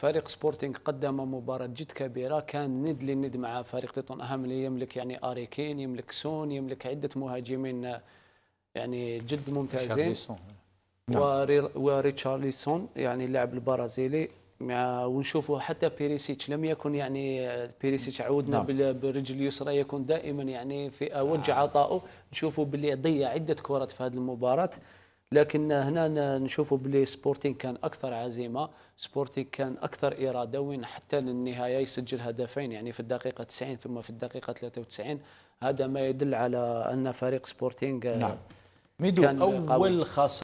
فريق سبورتينغ قدم مباراة جد كبيرة كان ند للند مع فريق تيتون أهم اللي يملك يعني أريكين يملك سون يملك عدة مهاجمين يعني جد ممتازين نعم. وريتشارليسون يعني اللاعب البرازيلي مع ونشوفوا حتى بيريسيتش لم يكن يعني بيريسيتش عودنا نعم. بالرجل اليسرى يكون دائما يعني في اوج نعم. عطائه نشوفوا باللي ضيع عده كرات في هذه المباراه لكن هنا نشوفوا بلي سبورتين كان اكثر عزيمه سبورتين كان اكثر اراده وين حتى للنهايه يسجل هدفين يعني في الدقيقه 90 ثم في الدقيقه 93 هذا ما يدل على ان فريق سبورتينغ نعم ميدو اول خاص